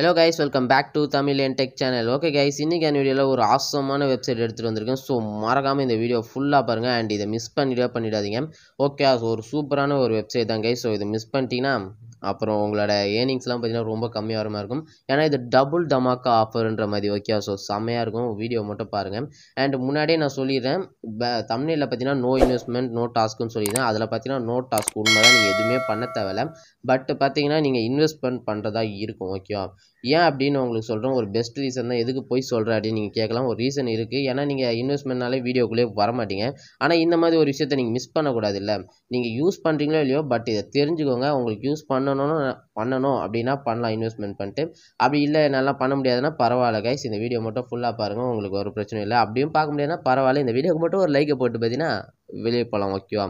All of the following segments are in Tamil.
hello guys welcome back to Tamil N tech channel okay guys இன்றைக்கான வீடியோவில் ஒரு ஆசமான வெப்சைட் எடுத்துகிட்டு வந்திருக்கேன் ஸோ மறக்காமல் இந்த வீடியோ ஃபுல்லாக பாருங்கள் அண்ட் இதை மிஸ் பண்ணிடவே பண்ணிடாதீங்க ஓகே ஸோ ஒரு சூப்பரான ஒரு வெப்சைட் தான் கைஸ் ஸோ இதை மிஸ் பண்ணிட்டீங்கன்னா அப்புறம் உங்களோட ஏர்னிங்ஸ்லாம் பார்த்தீங்கன்னா ரொம்ப கம்மியாக வர மாதிரி இருக்கும் ஏன்னா இது டபுள் டமாக்கா ஆஃபர்ன்ற மாதிரி ஓகே ஸோ செம்மையாக இருக்கும் வீடியோ மட்டும் பாருங்கள் அண்ட் முன்னாடியே நான் சொல்லிடுறேன் தமிழில் பார்த்தீங்கன்னா நோ இன்வெஸ்ட்மெண்ட் நோ டாஸ்க்குன்னு சொல்லிடுறேன் அதில் பார்த்தீங்கன்னா நோ டாஸ்க் உண்மை தான் நீங்கள் எதுவுமே பண்ண தேவையில்ல பட் பார்த்தீங்கன்னா நீங்கள் இன்வெஸ்ட்மெண்ட் பண்ணுறதா இருக்கும் ஓகேவா ஏன் அப்படின்னு உங்களுக்கு சொல்கிறேன் ஒரு பெஸ்ட் ரீசன் தான் எதுக்கு போய் சொல்கிற அப்படின்னு நீங்கள் கேட்கலாம் ஒரு ரீசன் இருக்குது ஏன்னா நீங்கள் இன்வெஸ்ட்மெண்ட்னாலே வீடியோக்குள்ளே மாட்டீங்க ஆனால் இந்த மாதிரி ஒரு விஷயத்தை நீங்கள் மிஸ் பண்ணக்கூடாது இல்லை நீங்கள் யூஸ் பண்ணுறீங்களோ இல்லையோ பட் இதை தெரிஞ்சுக்கோங்க உங்களுக்கு யூஸ் பண்ணணும்னு பண்ணணும் அப்படின்னா பண்ணலாம் இன்வெஸ்ட்மெண்ட் பண்ணிட்டு அப்படி இல்லை என்னால் பண்ண முடியாதுன்னா பரவாயில்ல கைஸ் இந்த வீடியோ மட்டும் ஃபுல்லாக பாருங்கள் உங்களுக்கு ஒரு பிரச்சனை இல்லை அப்படியும் பார்க்க முடியாதுன்னா பரவாயில்ல இந்த வீடியோக்கு மட்டும் ஒரு லைக்கை போட்டு பார்த்தீங்கன்னா வெளியே போகலாம் ஓகேவா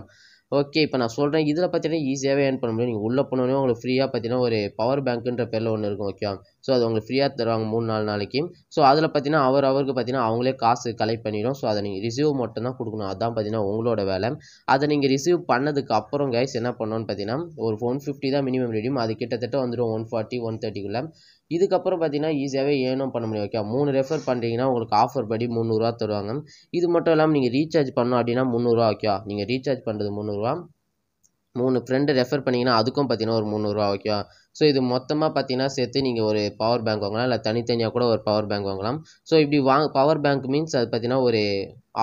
ஓகே இப்போ நான் சொல்கிறேன் இதில் பார்த்தீங்கன்னா ஈஸியாகவே ஏன் பண்ண முடியும் நீங்கள் உள்ளே போனோன்னே உங்களுக்கு ஃப்ரீயாக பார்த்தீங்கன்னா ஒரு பவர் பேங்க்குன்ற பேரில் ஒன்று இருக்கும் ஓகேவா ஸோ அது உங்களுக்கு ஃப்ரீயாக தருவாங்க மூணு நாலு நாளைக்கு ஸோ அதில் பார்த்தீங்கன்னா அவர் அவருக்கு பார்த்தீங்கன்னா அவங்களே காசு கலெக்ட் பண்ணிடும் ஸோ அதை நீங்கள் ரிசீவ் மட்டும் தான் கொடுக்கணும் அதான் பார்த்தீங்கன்னா உங்களோட வேலை அதை நீங்கள் ரிசீவ் பண்ணதுக்கு அப்புறம் கைஸ் என்ன பண்ணோன்னு பார்த்தீங்கன்னா ஒரு ஒன் ஃபிஃப்டி தான் மினிமம் ரெடியும் அது கிட்டத்தட்ட வந்துடும் ஒன் ஃபார்ட்டி ஒன் தேர்ட்டிக்குள்ளே இதுக்கப்புறம் பார்த்தீங்கன்னா ஈஸியாகவே ஏர்னும் பண்ண முடியும் ஓகே மூணு ரெஃபர் பண்ணுறீங்கன்னா உங்களுக்கு ஆஃபர் படி முந்நூறுவா தருவாங்க இது மட்டும் இல்லாமல் நீங்கள் ரீசார்ஜ் பண்ணோம் அப்படின்னா முந்நூறுவா ஓகேவா நீங்கள் ரீசார்ஜ் பண்ணுறது முந்நூறுவா மூணு ஃப்ரெண்டு ரெஃபர் பண்ணிங்கன்னா அதுக்கும் பார்த்தீங்கன்னா ஒரு முந்நூறுவா ஓகேவா ஸோ இது மொத்தமாக பார்த்தீங்கன்னா சேர்த்து நீங்கள் ஒரு பவர் பேங்க் வாங்கலாம் இல்லை தனித்தனியாக கூட ஒரு பவர் பேங்க் வாங்கலாம் ஸோ இப்படி வாங்க பவர் பேங்க் மீன்ஸ் அது பார்த்தீங்கன்னா ஒரு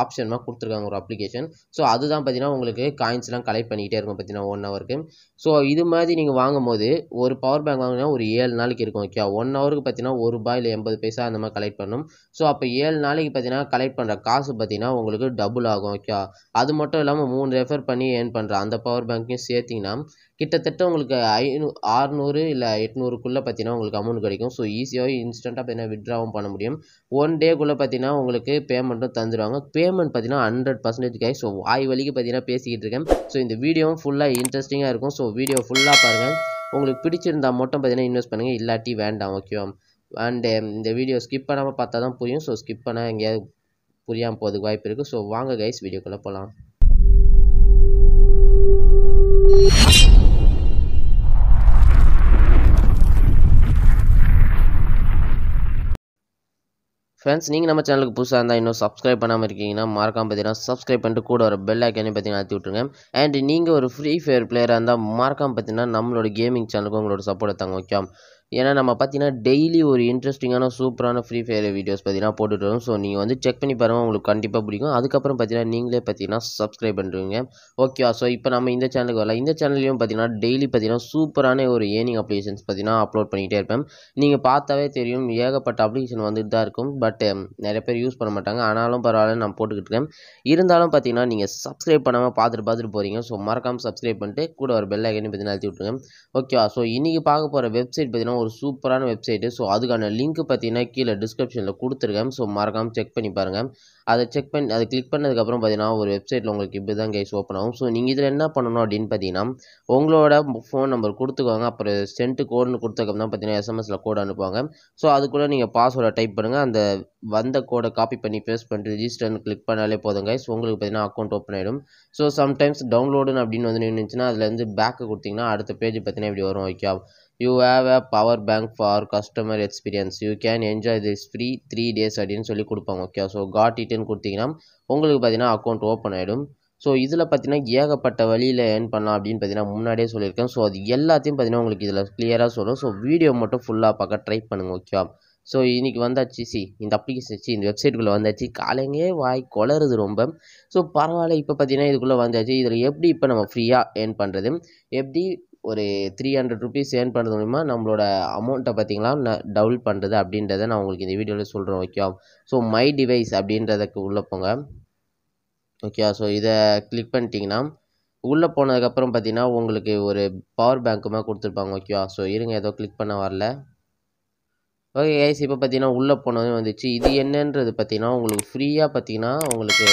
ஆப்ஷனாக கொடுத்துருக்காங்க ஒரு அப்ளிகேஷன் ஸோ அதுதான் பார்த்தீங்கன்னா உங்களுக்கு காயின்ஸ்லாம் கலெக்ட் பண்ணிக்கிட்டே இருக்கும் பார்த்தீங்கன்னா ஒன் ஹவருக்கு ஸோ இது மாதிரி நீங்கள் வாங்கும் போது ஒரு பவர் பேங்க் வாங்கினா ஒரு ஏழு நாளைக்கு இருக்கும் ஓகே ஒன் ஹவருக்கு பார்த்தீங்கன்னா ஒரு ரூபாய் இல்லை எண்பது பைசா அந்த மாதிரி கலெக்ட் பண்ணும் ஸோ அப்போ ஏழு நாளைக்கு பார்த்தீங்கன்னா கலெக்ட் பண்ணுற காசு பார்த்தீங்கன்னா உங்களுக்கு டபுள் ஆகும் ஓகே அது மட்டும் இல்லாமல் மூணு ரெஃபர் பண்ணி ஏர்ன் பண்ணுற அந்த பவர் பேங்க்கையும் சேர்த்திங்கன்னா கிட்டத்தட்ட உங்களுக்கு ஐநூ ஆறுநூறு இல்லை எட்நூறுக்குள்ளே பார்த்தீங்கன்னா உங்களுக்கு அமௌண்ட் கிடைக்கும் ஸோ ஈஸியாக இன்ஸ்டண்ட்டாக பார்த்தீங்கன்னா வித்ராவும் பண்ண முடியும் ஒன் டேக்குள்ளே பார்த்தீங்கன்னா உங்களுக்கு பேமெண்ட்டும் தந்துடுவாங்க பேமெண்ட் பார்த்தீங்கன்னா ஹண்ட்ரட் பர்சன்டேஜ் கேஷ் ஸோ வாய் வலிக்கு பார்த்தீங்கன்னா பேசிக்கிட்டு இருக்கேன் ஸோ இந்த வீடியோவும் ஃபுல்லாக இன்ட்ரெஸ்டிங்காக இருக்கும் ஸோ வீடியோ ஃபுல்லாக பாருங்கள் உங்களுக்கு பிடிச்சிருந்தால் மட்டும் பார்த்தீங்கன்னா இன்வெஸ்ட் பண்ணுங்கள் இல்லாட்டி வேண்டாம் ஓகேவா அண்டு um, இந்த வீடியோ ஸ்கிப் பண்ணாமல் பார்த்தா தான் புரியும் ஸோ ஸ்கிப் பண்ணால் எங்கேயாவது புரியாமல் போகிறதுக்கு வாய்ப்பு இருக்குது ஸோ வாங்க கைஸ் வீடியோக்குள்ளே போகலாம் ஃப்ரெண்ட்ஸ் நீங்கள் நம்ம சேனலுக்கு புதுசாக இருந்தால் இன்னும் சப்ஸ்கிரைப் பண்ணாமல் இருக்கீங்கன்னா மறக்காமல் பார்த்தீங்கன்னா சப்ஸ்கிரைப் பண்ணிட்டு கூட ஒரு பெல் ஐக்கனே பார்த்தீங்கன்னா அழுத்தி விட்ருங்க அண்ட் நீங்கள் ஒரு ஃப்ரீ ஃபயர் பிளேயராக இருந்தால் மறக்காமல் பார்த்தீங்கன்னா நம்மளோட கேமிங் சேனலுக்கு உங்களோட சப்போர்ட் தாங்க ஓகே ஏன்னா நம்ம பார்த்தீங்கன்னா டெய்லி ஒரு இன்ட்ரெஸ்டிங்கான சூப்பரான ஃப்ரீ ஃபயர் வீடியோஸ் பார்த்தீங்கன்னா போட்டுட்டு வரும் ஸோ நீங்கள் வந்து செக் பண்ணி பாருங்கள் உங்களுக்கு கண்டிப்பாக பிடிக்கும் அதுக்கப்புறம் பார்த்தீங்கன்னா நீங்களே பார்த்தீங்கன்னா சப்ஸ்கிரைப் பண்ணுறீங்க ஓகேவா ஸோ இப்போ நம்ம இந்த சேனலுக்கு வரலாம் இந்த சேனல்லையும் பார்த்தீங்கன்னா டெய்லி பார்த்தீங்கன்னா சூப்பரான ஒரு ஏர்னிங் அப்ளிகேஷன்ஸ் பார்த்தீங்கன்னா அப்லோட் பண்ணிகிட்டே இருப்பேன் நீங்கள் பார்த்தாவே தெரியும் ஏகப்பட்ட அப்ளிகேஷன் வந்துட்டு தான் இருக்கும் பட் um, நிறைய பேர் யூஸ் பண்ண மாட்டாங்க ஆனாலும் பரவாயில்ல நான் போட்டுக்கிட்டு இருக்கேன் இருந்தாலும் பார்த்தீங்கன்னா நீங்கள் சப்ஸ்கிரைப் பண்ணாமல் பார்த்துட்டு பார்த்துட்டு போகிறீங்க ஸோ மறக்காமல் சப்ஸ்கிரைப் பண்ணிட்டு கூட ஒரு பெல் ஐக்கனையும் பார்த்தீங்கன்னா அழுத்தி விட்டுருங்க ஓகேவா ஸோ இன்றைக்கி பார்க்க போகிற வெப்சைட் பார்த்தீங்கன்னா பார்த்தீங்கன்னா ஒரு சூப்பரான வெப்சைட்டு ஸோ அதுக்கான லிங்க் பார்த்தீங்கன்னா கீழே டிஸ்கிரிப்ஷனில் கொடுத்துருக்கேன் ஸோ மறக்காமல் செக் பண்ணி பாருங்கள் அதை செக் பண்ணி அதை கிளிக் பண்ணதுக்கப்புறம் பார்த்தீங்கன்னா ஒரு வெப்சைட்டில் உங்களுக்கு இப்படி தான் கைஸ் ஓப்பன் ஆகும் ஸோ நீங்கள் இதில் என்ன பண்ணணும் அப்படின்னு பார்த்தீங்கன்னா உங்களோட ஃபோன் நம்பர் கொடுத்துக்கோங்க அப்புறம் சென்ட்டு கோடுன்னு கொடுத்ததுக்கப்புறம் தான் பார்த்தீங்கன்னா எஸ்எம்எஸில் கோடு அனுப்புவாங்க ஸோ அதுக்குள்ளே நீங்கள் பாஸ்வேர்டை டைப் பண்ணுங்கள் அந்த வந்த கோடை காப்பி பண்ணி பேஸ்ட் பண்ணிட்டு ரிஜிஸ்டர்னு கிளிக் பண்ணாலே போதுங்க ஸோ உங்களுக்கு பார்த்தீங்கன்னா அக்கௌண்ட் ஓப்பன் ஆகிடும் ஸோ சம்டைம்ஸ் டவுன்லோடுன்னு அப்படின்னு வந்து நின்றுச்சுன்னா அதுலேருந்து பேக்கு கொடுத்தீங்கன்னா அடுத்த பேஜ் பார்த்தீங்கன்னா இப்படி வரும் okay you have a power bank for customer experience you can enjoy this free three days அப்படின்னு சொல்லி கொடுப்பாங்க ஓகே ஸோ காட் இட்டுன்னு கொடுத்தீங்கன்னா உங்களுக்கு பார்த்தீங்கன்னா அக்கௌண்ட் ஓப்பன் ஆகிடும் ஸோ இதில் பார்த்தீங்கன்னா ஏகப்பட்ட வழியில் ஏர்ன் பண்ணலாம் அப்படின்னு பார்த்தீங்கன்னா முன்னாடியே சொல்லியிருக்கேன் ஸோ அது எல்லாத்தையும் பார்த்தீங்கன்னா உங்களுக்கு இதில் கிளியராக சொல்லும் ஸோ வீடியோ மட்டும் ஃபுல்லாக பார்க்க ட்ரை பண்ணுங்கள் ஓகேவா ஸோ இன்றைக்கி வந்தாச்சு சி இந்த அப்ளிகேஷன் சி இந்த வெப்சைட்டுக்குள்ளே வந்தாச்சு காலங்கே வாய் குளருது ரொம்ப ஸோ பரவாயில்ல இப்போ பார்த்தீங்கன்னா இதுக்குள்ளே வந்தாச்சு இதில் எப்படி இப்போ நம்ம ஃப்ரீயாக ஏர்ன் பண்ணுறது எப்படி ஒரு த்ரீ ஹண்ட்ரட் ருபீஸ் ஏர்ன் பண்ணுறது மூலிமா நம்மளோட அமௌண்ட்டை பார்த்திங்களா டபுள் பண்ணுறது அப்படின்றத நான் உங்களுக்கு இந்த வீடியோவில் சொல்கிறேன் ஓகேவா ஸோ மை டிவைஸ் அப்படின்றதுக்கு உள்ளே போங்க ஓகேவா ஸோ இதை கிளிக் பண்ணிட்டீங்கன்னா உள்ளே போனதுக்கப்புறம் பார்த்தீங்கன்னா உங்களுக்கு ஒரு பவர் பேங்க்குமே கொடுத்துருப்பாங்க ஓகேவா ஸோ இருங்க ஏதோ கிளிக் பண்ண வரல ஓகே கைஸ் இப்போ பார்த்தீங்கன்னா உள்ளே போனதும் வந்துச்சு இது என்னன்றது பார்த்தீங்கன்னா உங்களுக்கு ஃப்ரீயாக பார்த்தீங்கன்னா உங்களுக்கு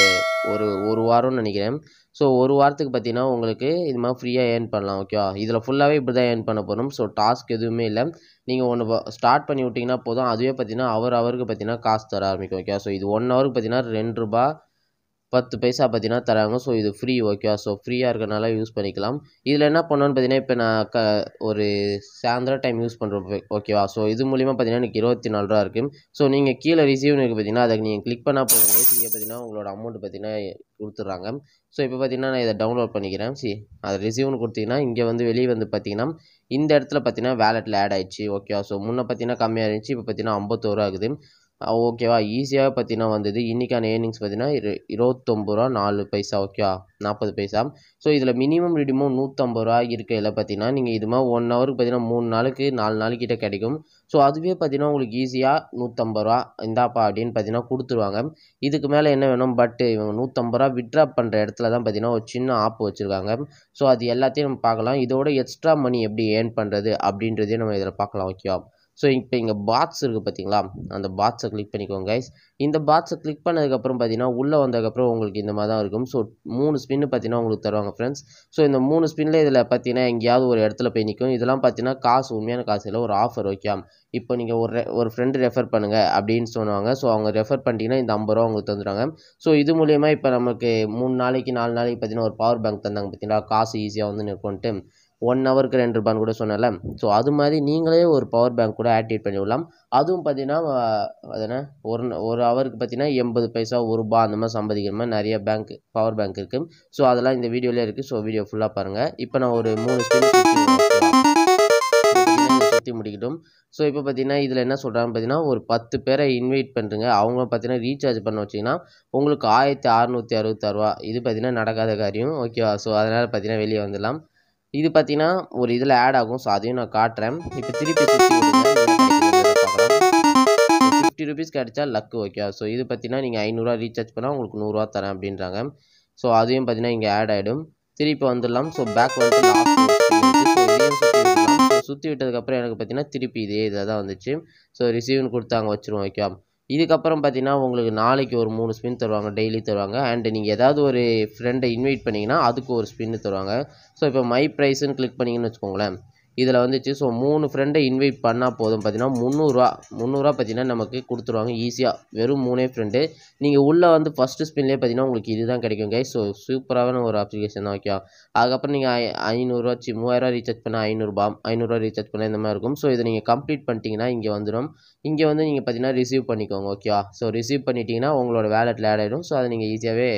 ஒரு ஒரு வாரம்னு நினைக்கிறேன் ஸோ ஒரு வாரத்துக்கு பார்த்தீங்கன்னா உங்களுக்கு இது மாதிரி ஃப்ரீயாக ஏர்ன் பண்ணலாம் ஓகேவா இதில் ஃபுல்லாகவே இப்படி தான் ஏர்ன் பண்ண போகிறோம் ஸோ டாஸ்க் எதுவுமே இல்லை நீங்கள் ஒன்று ஸ்டார்ட் பண்ணி விட்டிங்கன்னா போதும் அதுவே பார்த்தீங்கன்னா அவர் அவருக்கு பார்த்தீங்கன்னா காசு தர ஆரம்பிக்கும் ஓகேவா ஸோ இது ஒன் ஹவருக்கு பார்த்தீங்கன்னா ரெண்டு ரூபா பத்து பைசா பார்த்தீங்கன்னா தராங்க ஸோ இது ஃப்ரீ ஓகேவா ஸோ ஃப்ரீயாக இருக்கனால யூஸ் பண்ணிக்கலாம் இதில் என்ன பண்ணோன்னு பார்த்தீங்கன்னா இப்போ நான் க ஒரு சாயந்தரம் டைம் யூஸ் பண்ணுறோம் ஓகேவா ஸோ இது மூலிமா பார்த்தீங்கன்னா எனக்கு இருபத்தி நாலு ரூபா இருக்குது ஸோ நீங்கள் கீழே ரிசீவ்னு இருக்குது பார்த்தீங்கன்னா அதை நீங்கள் கிளிக் பண்ணால் போதும் இங்கே பார்த்தீங்கன்னா உங்களோட அமௌண்ட் பார்த்தீங்கன்னா கொடுத்துட்றாங்க ஸோ இப்போ பார்த்தீங்கன்னா நான் இதை டவுன்லோட் பண்ணிக்கிறேன் சி அதை ரிசீவ்னு கொடுத்தீங்கன்னா இங்கே வந்து வெளியே வந்து பார்த்தீங்கன்னா இந்த இடத்துல பார்த்தீங்கன்னா வேலெட்டில் ஆட் ஆயிடுச்சு ஓகேவா ஸோ முன்னே பார்த்தீங்கன்னா கம்மியாக இருந்துச்சு இப்போ பார்த்தீங்கன்னா ஐம்பத்தோரு ஆகுது ஓகேவா ஈஸியாக பார்த்தீங்கன்னா வந்தது இன்றைக்கான ஏர்னிங்ஸ் பார்த்தீங்கன்னா இரு இருபத்தொம்பது ரூபா நாலு பைசா ஓகேவா நாற்பது பைசா ஸோ இதில் மினிமம் ரிடிமம் நூற்றம்பது ரூபா இருக்கையில் பார்த்தீங்கன்னா நீங்கள் இது மாதிரி ஒன் ஹவருக்கு பார்த்தீங்கன்னா மூணு நாளுக்கு நாலு நாளைக்கிட்ட கிடைக்கும் ஸோ அதுவே பார்த்தீங்கன்னா உங்களுக்கு ஈஸியாக நூற்றம்பது ரூபா இந்தாப்பா அப்படின்னு பார்த்தீங்கன்னா கொடுத்துருவாங்க இதுக்கு மேலே என்ன வேணும் பட்டு இவங்க நூற்றம்பது ரூபா விட்ரா பண்ணுற இடத்துல தான் பார்த்தீங்கன்னா ஒரு சின்ன ஆப் வச்சுருக்காங்க ஸோ அது எல்லாத்தையும் நம்ம பார்க்கலாம் இதோட எக்ஸ்ட்ரா மணி எப்படி ஏர்ன் பண்ணுறது அப்படின்றதையும் நம்ம இதில் பார்க்கலாம் ஓகேவா ஸோ இப்போ இங்கே பாக்ஸ் இருக்குது பார்த்தீங்களா அந்த பாக்ஸை கிளிக் பண்ணிக்கோங்க கைஸ் இந்த பாக்ஸை கிளிக் பண்ணதுக்கப்புறம் பார்த்தீங்கன்னா உள்ளே வந்ததுக்கப்புறம் உங்களுக்கு இந்த மாதிரி தான் இருக்கும் ஸோ மூணு ஸ்பின்னு பார்த்தீங்கன்னா உங்களுக்கு தருவாங்க ஃப்ரெண்ட்ஸ் ஸோ இந்த மூணு ஸ்பின்னில் இதில் பார்த்தீங்கன்னா எங்கேயாவது ஒரு இடத்துல போய் நிற்கும் இதெல்லாம் பார்த்தீங்கன்னா காசு உண்மையான காசு இல்லை ஒரு ஆஃபர் ஓகே இப்போ நீங்கள் ஒரு ஒரு ஃப்ரெண்டு ரெஃபர் பண்ணுங்கள் அப்படின்னு சொன்னாங்க ஸோ அவங்க ரெஃபர் பண்ணிட்டீங்கன்னா இந்த ஐம்பது ரூபா உங்களுக்கு தந்துடுவாங்க ஸோ இது மூலியமாக இப்போ நமக்கு மூணு நாளைக்கு நாலு நாளைக்கு பார்த்தீங்கன்னா ஒரு பவர் பேங்க் தந்தாங்க பார்த்தீங்கன்னா காசு ஈஸியாக வந்து நிற்கும்ட்டு ஒன் ஹவருக்கு ரெண்டு ரூபான்னு கூட சொன்னால ஸோ அது மாதிரி நீங்களே ஒரு பவர் பேங்க் கூட ஆக்டிவேட் பண்ணி விடலாம் அதுவும் பார்த்தீங்கன்னா அதனால் ஒரு ஒரு ஹவருக்கு பார்த்தீங்கன்னா எண்பது பைசா ஒரு ரூபா அந்த மாதிரி சம்பாதிக்கிற மாதிரி நிறைய பேங்க் பவர் பேங்க் இருக்குது ஸோ அதெல்லாம் இந்த வீடியோவில் இருக்குது ஸோ வீடியோ ஃபுல்லாக பாருங்கள் இப்போ நான் ஒரு மூணு ஸ்பின் சுற்றி முடிக்கட்டும் ஸோ இப்போ பார்த்தீங்கன்னா இதில் என்ன சொல்கிறாங்கன்னு பார்த்தீங்கன்னா ஒரு பத்து பேரை இன்வைட் பண்ணுறங்க அவங்க பார்த்தீங்கன்னா ரீசார்ஜ் பண்ண வச்சிங்கன்னா உங்களுக்கு ஆயிரத்தி அறுநூற்றி அறுபத்தாறுவா இது பார்த்தீங்கன்னா நடக்காத காரியம் ஓகேவா ஸோ அதனால் பார்த்தீங்கன்னா வெளியே வந்துடலாம் இது பார்த்தீங்கன்னா ஒரு இதில் ஆட் ஆகும் ஸோ அதையும் நான் காட்டுறேன் இப்போ திருப்பி ஃபிஃப்டி ருபீஸ் கிடச்சா லக்கு ஓகே ஸோ இது பார்த்தீங்கன்னா நீங்கள் ஐநூறுரூவா ரீசார்ஜ் பண்ணால் உங்களுக்கு நூறுரூவா தரேன் அப்படின்றாங்க ஸோ அதையும் பார்த்தீங்கன்னா இங்கே ஆட் ஆகிடும் திருப்பி வந்துடலாம் ஸோ பேக் வந்து சுற்றி விட்டதுக்கப்புறம் எனக்கு பார்த்தீங்கன்னா திருப்பி இதே இதாக தான் வந்துச்சு ஸோ ரிசீவ்னு கொடுத்து அங்கே வச்சுருவோம் ஓகே இதுக்கப்புறம் பார்த்திங்கன்னா உங்களுக்கு நாளைக்கு ஒரு மூணு ஸ்பின் தருவாங்க டெய்லி தருவாங்க அண்டு நீங்கள் ஏதாவது ஒரு ஃப்ரெண்டை இன்வைட் பண்ணிங்கன்னா அதுக்கு ஒரு ஸ்பின்னு தருவாங்க ஸோ இப்போ மை ப்ரைஸுன்னு கிளிக் பண்ணிங்கன்னு வச்சுக்கோங்களேன் இதில் வந்துச்சு ஸோ மூணு ஃப்ரெண்டை இன்வைட் பண்ணால் போதும் பார்த்தீங்கன்னா முந்நூறுரூவா முந்நூறுரூவா பார்த்தீங்கன்னா நமக்கு கொடுத்துருவாங்க ஈஸியாக வெறும் மூணே ஃப்ரெண்டு நீங்கள் உள்ளே வந்து ஃபஸ்ட்டு ஸ்பின்லேயே பார்த்தீங்கன்னா உங்களுக்கு இது தான் கிடைக்கும் கை ஸோ சூப்பரான ஒரு அப்ளிகேஷன் தான் ஓகே அதுக்கப்புறம் நீங்கள் ஐ ஐநூறுரூவா சி மூவாயிரரூவா ரீசார்ஜ் பண்ணால் ஐநூறுபா ஐநூறுரூவா ரீசார்ஜ் பண்ணால் இந்த மாதிரி இருக்கும் ஸோ இதை நீங்கள் கம்ப்ளீட் பண்ணிட்டீங்கன்னா இங்கே வந்துடும் இங்கே வந்து நீங்கள் பார்த்தீங்கன்னா ரிசீவ் பண்ணிக்கோங்க ஓகேவா ஸோ ரிசீவ் பண்ணிட்டீங்கன்னா உங்களோட வேலெட்டில் ஆட் ஆகிடும் ஸோ அதை நீங்கள் ஈஸியாகவே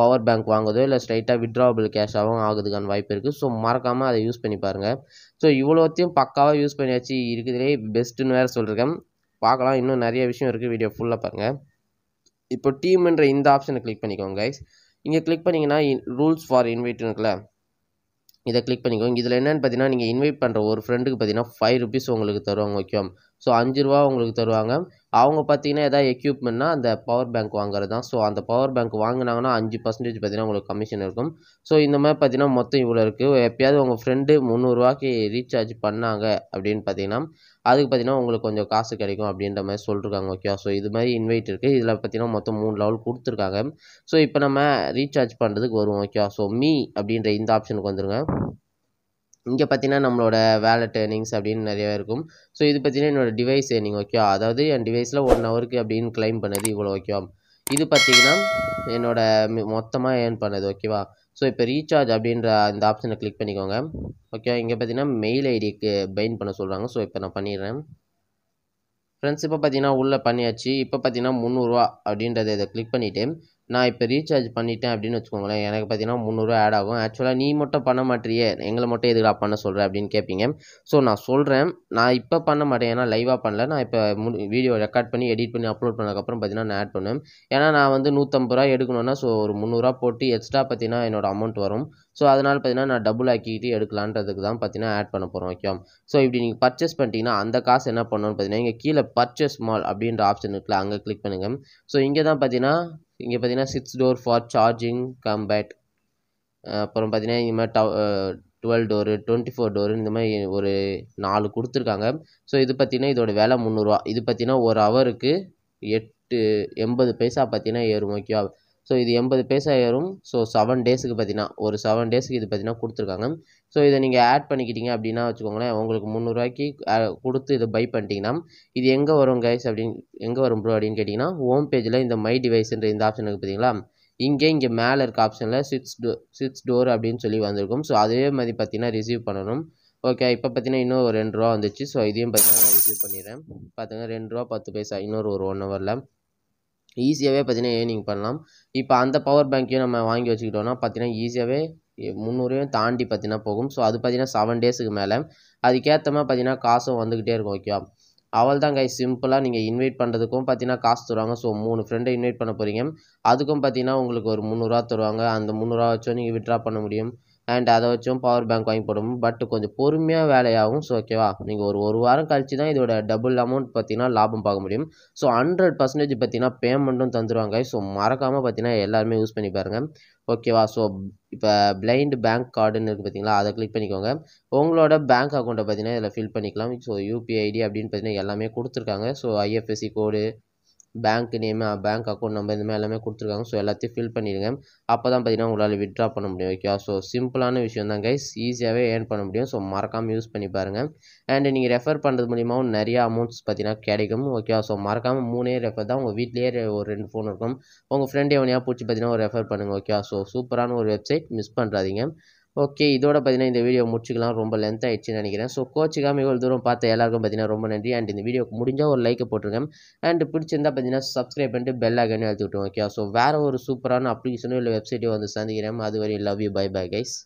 பவர் பேங்க் வாங்குதோ இல்லை ஸ்ட்ரைட்டாக விட்ராபிள் கேஷாகவும் ஆகுதுக்கான வாய்ப்பு இருக்குது ஸோ மறக்காமல் அதை யூஸ் பண்ணி பாருங்கள் ஸோ இவ்வளோத்தையும் பக்காவாக யூஸ் பண்ணியாச்சு இருக்கிறதுலே பெஸ்ட்டுன்னு வேறு சொல்லியிருக்கேன் பார்க்கலாம் இன்னும் நிறைய விஷயம் இருக்குது வீடியோ ஃபுல்லாக பாருங்கள் இப்போ டீம்ன்ற இந்த ஆப்ஷனை கிளிக் பண்ணிக்கோங்க கைஸ் இங்கே கிளிக் பண்ணிங்கன்னா ரூல்ஸ் ஃபார் இன்வைட் இருக்குல்ல இதை கிளிக் பண்ணிக்கோங்க இதில் என்னென்னு பார்த்தீங்கன்னா நீங்கள் இன்வைட் பண்ணுற ஒரு ஃப்ரெண்டுக்கு பார்த்தீங்கன்னா ஃபைவ் ருபீஸ் உங்களுக்கு தருவாங்க ஓகே ஸோ அஞ்சு ரூபா உங்களுக்கு தருவாங்க அவங்க பார்த்தீங்கன்னா எதாவது எக்யூப்மெண்ட்னா அந்த பவர் பேங்க் வாங்குறது தான் ஸோ அந்த பவர் பேங்க் வாங்கினாங்கன்னா அஞ்சு பர்சன்டேஜ் பார்த்தீங்கன்னா உங்களுக்கு கமிஷன் இருக்கும் ஸோ இந்த மாதிரி பார்த்தீங்கன்னா மொத்தம் இவ்வளோ இருக்குது எப்பயாவது உங்கள் ஃப்ரெண்டு முந்நூறுவாக்கி ரீசார்ஜ் பண்ணாங்க அப்படின்னு பார்த்தீங்கன்னா அதுக்கு பார்த்தீங்கன்னா உங்களுக்கு கொஞ்சம் காசு கிடைக்கும் அப்படின்ற மாதிரி சொல்லிருக்காங்க ஓகேவா ஸோ இது மாதிரி இன்வைட் இருக்குது இதில் பார்த்தீங்கன்னா மொத்தம் மூணு லெவல் கொடுத்துருக்காங்க ஸோ இப்போ நம்ம ரீசார்ஜ் பண்ணுறதுக்கு வருவோம் ஓகேவா ஸோ மீ அப்படின்ற இந்த ஆப்ஷனுக்கு வந்துருங்க இங்கே பார்த்தீங்கன்னா நம்மளோட வேலட் ஏர்னிங்ஸ் அப்படின்னு நிறையா இருக்கும் ஸோ இது பார்த்தீங்கன்னா என்னோடய டிவைஸ் ஏர்னிங் ஓகே அதாவது என் டிவைஸில் ஒன் ஹவருக்கு அப்படின்னு கிளைம் பண்ணது இவ்வளோ ஓகேவா இது பார்த்தீங்கன்னா என்னோடய மொத்தமாக ஏர்ன் பண்ணது ஓகேவா ஸோ இப்போ ரீசார்ஜ் அப்படின்ற அந்த ஆப்ஷனை கிளிக் பண்ணிக்கோங்க ஓகே இங்கே பார்த்தீங்கன்னா மெயில் ஐடிக்கு பைன் பண்ண சொல்கிறாங்க ஸோ இப்போ நான் பண்ணிடுறேன் ஃப்ரெண்ட்ஸ் இப்போ பார்த்தீங்கன்னா உள்ளே பண்ணியாச்சு இப்போ பார்த்தீங்கன்னா முந்நூறுவா அப்படின்றத இதை கிளிக் பண்ணிவிட்டு நான் இப்போ ரீசார்ஜ் பண்ணிவிட்டேன் அப்படின்னு வச்சுக்கோங்களேன் எனக்கு பார்த்தீங்கன்னா முந்நூறுரூவா ஆட் ஆகும் ஆக்சுவலாக நீ மட்டும் பண்ண மாட்டியே எங்களை மட்டும் எதுக்காக பண்ண சொல்கிறேன் அப்படின்னு கேட்பீங்க ஸோ நான் சொல்கிறேன் நான் இப்போ பண்ண மாட்டேன் ஏன்னா லைவாக பண்ணல நான் இப்போ மு வீடியோ ரெக்கார்ட் பண்ணி எடிட் பண்ணி அப்லோட் பண்ணதுக்கப்புறம் பார்த்தீங்கன்னா நான் ஆட் பண்ணுவேன் ஏன்னா நான் வந்து நூற்றம்பது ரூபா எடுக்கணும்னா ஸோ ஒரு முந்நூறுரூவா போட்டு எக்ஸ்ட்ரா பார்த்தீங்கன்னா என்னோடய அமௌண்ட் வரும் ஸோ அதனால் பார்த்தீங்கன்னா நான் டபுள் ஆக்கிக்கிட்டு எடுக்கலான்றதுக்கு தான் பார்த்தீங்கன்னா ஆட் பண்ண போகிறோம் ஓகே ஸோ இப்படி நீங்கள் பர்ச்சேஸ் பண்ணிட்டீங்கன்னா அந்த காசு என்ன பண்ணணும்னு பார்த்தீங்கன்னா இங்கே கீழே பர்ச்சேஸ் மால் அப்படின்ற ஆப்ஷன் இருக்குல்ல அங்கே கிளிக் பண்ணுங்கள் ஸோ இங்கே தான் பார்த்தீங்கன்னா இங்கே பார்த்தீங்கன்னா சிக்ஸ் டோர் ஃபார் சார்ஜிங் கம்பேட் அப்புறம் பார்த்தீங்கன்னா இந்த மாதிரி twelve door twenty four door இந்த மாதிரி ஒரு நாலு கொடுத்துருக்காங்க ஸோ இது பார்த்தீங்கன்னா இதோட விலை முந்நூறுவா இது பார்த்தீங்கன்னா ஒரு ஹவருக்கு எட்டு எண்பது பைசா பார்த்தீங்கன்னா ஏறும் ஓகேவா ஸோ இது எண்பது பைசா ஏறும் ஸோ செவன் டேஸுக்கு பார்த்தீங்கன்னா ஒரு செவன் டேஸுக்கு இது பார்த்தீங்கன்னா கொடுத்துருக்காங்க ஸோ இதை நீங்கள் ஆட் பண்ணிக்கிட்டீங்க அப்படின்னா வச்சுக்கோங்களேன் உங்களுக்கு முந்நூறுரூவாய்க்கு கொடுத்து இதை பை பண்ணிட்டீங்கன்னா இது எங்கே வரும் கைஸ் அப்படின்னு எங்கே வரும் ப்ரோ அப்படின்னு கேட்டிங்கன்னா ஹோம் பேஜில் இந்த மை டிவைஸ்ன்ற இந்த ஆப்ஷன் இருக்குது பார்த்தீங்களா இங்கே இங்கே மேலே இருக்க ஆப்ஷனில் சிக்ஸ் டோ சிக்ஸ் டோர் அப்படின்னு சொல்லி வந்திருக்கும் ஸோ அதே மாதிரி பார்த்தீங்கன்னா ரிசீவ் பண்ணணும் ஓகே இப்போ பார்த்தீங்கன்னா இன்னும் ஒரு ரெண்டு ரூபா வந்துச்சு ஸோ இதையும் பார்த்தீங்கன்னா நான் ரிசீவ் பண்ணிடுறேன் பார்த்தீங்கன்னா ரெண்டு ரூபா பத்து பைசா இன்னொரு ஒரு ஒன் ஹவரில் ஈஸியாகவே பார்த்தீங்கன்னா ஏர்னிங் பண்ணலாம் இப்போ அந்த பவர் பேங்க்கையும் நம்ம வாங்கி வச்சுக்கிட்டோன்னா பார்த்தீங்கன்னா ஈஸியாகவே முந்நூறையும் தாண்டி பார்த்தீங்கன்னா போகும் ஸோ அது பார்த்தீங்கன்னா செவன் டேஸுக்கு மேலே அதுக்கேற்ற மாதிரி பார்த்தீங்கன்னா காசும் வந்துக்கிட்டே இருக்கும் ஓகேவா அவள் தான் கை சிம்பிளாக நீங்கள் இன்வைட் பண்ணுறதுக்கும் பார்த்தீங்கன்னா காசு தருவாங்க ஸோ மூணு ஃப்ரெண்டை இன்வைட் பண்ண போகிறீங்க அதுக்கும் பார்த்தீங்கன்னா உங்களுக்கு ஒரு முந்நூறுரூவா தருவாங்க அந்த முந்நூறுரூவா வச்சும் நீங்கள் விட்ரா பண்ண முடியும் அண்ட் அதை வச்சும் பவர் பேங்க் வாங்கி போட பட் கொஞ்சம் பொறுமையாக வேலையாகும் ஸோ ஓகேவா நீங்கள் ஒரு ஒரு வாரம் கழிச்சு தான் இதோட டபுள் அமௌண்ட் பார்த்தீங்கன்னா லாபம் பார்க்க முடியும் ஸோ ஹண்ட்ரட் பர்சன்டேஜ் பார்த்தீங்கன்னா பேமெண்ட்டும் தந்துடுவாங்க ஸோ மறக்காமல் பார்த்தீங்கன்னா எல்லாருமே யூஸ் பண்ணி பாருங்கள் ஓகேவா ஸோ இப்போ பிளைண்ட் பேங்க் கார்டுன்னு இருக்குது பார்த்தீங்களா அதை கிளிக் பண்ணிக்கோங்க உங்களோட பேங்க் அக்கௌண்ட்டை பார்த்தீங்கன்னா இதில் ஃபில் பண்ணிக்கலாம் ஸோ யூபிஐடி அப்படின்னு பார்த்தீங்கன்னா எல்லாமே கொடுத்துருக்காங்க so IFSC code bank name bank account number இந்த மாதிரி எல்லாமே கொடுத்துருக்காங்க ஸோ எல்லாத்தையும் ஃபில் பண்ணிடுங்க அப்போ தான் பார்த்தீங்கன்னா உங்களால் வித்ட்ரா பண்ண முடியும் ஓகேவா ஸோ சிம்பிளான விஷயம் தான் கைஸ் ஈஸியாகவே ஏர்ன் பண்ண முடியும் ஸோ மறக்காமல் யூஸ் பண்ணி பாருங்கள் அண்ட் நீங்கள் ரெஃபர் பண்ணுறது மூலியமாகவும் நிறையா அமௌண்ட்ஸ் பார்த்தீங்கன்னா கிடைக்கும் ஓகே ஸோ மறக்காமல் மூணே ரெஃபர் தான் உங்கள் வீட்லேயே ஒரு ரெண்டு ஃபோன் இருக்கும் உங்கள் ஃப்ரெண்ட் எவனையாக பிடிச்சி பார்த்தீங்கன்னா ஒரு ரெஃபர் பண்ணுங்கள் ஓகேவா ஸோ சூப்பரான ஒரு வெப்சைட் மிஸ் பண்ணுறாதீங்க ஓகே இதோட பார்த்தீங்கன்னா இந்த வீடியோ முடிச்சுக்கலாம் ரொம்ப லென்த் ஆயிடுச்சுன்னு நினைக்கிறேன் ஸோ கோச்சிக்காமல் இவ்வளோ தூரம் பார்த்த எல்லாருக்கும் பார்த்தீங்கன்னா ரொம்ப நன்றி அண்ட் இந்த வீடியோக்கு முடிஞ்சால் ஒரு லைக்கை போட்டிருக்கேன் அண்ட் பிடிச்சிருந்தா பார்த்தீங்கன்னா சப்ஸ்கிரைப் பண்ணிட்டு பெல் ஆகணும் அழுத்தி விட்டுருவோம் ஓகே ஸோ வேறு ஒரு சூப்பரான அப்ளிகேஷனோ இல்லை வெப்சைட்டோ வந்து சந்திக்கிறேன் அது வரையும் love you bye bye guys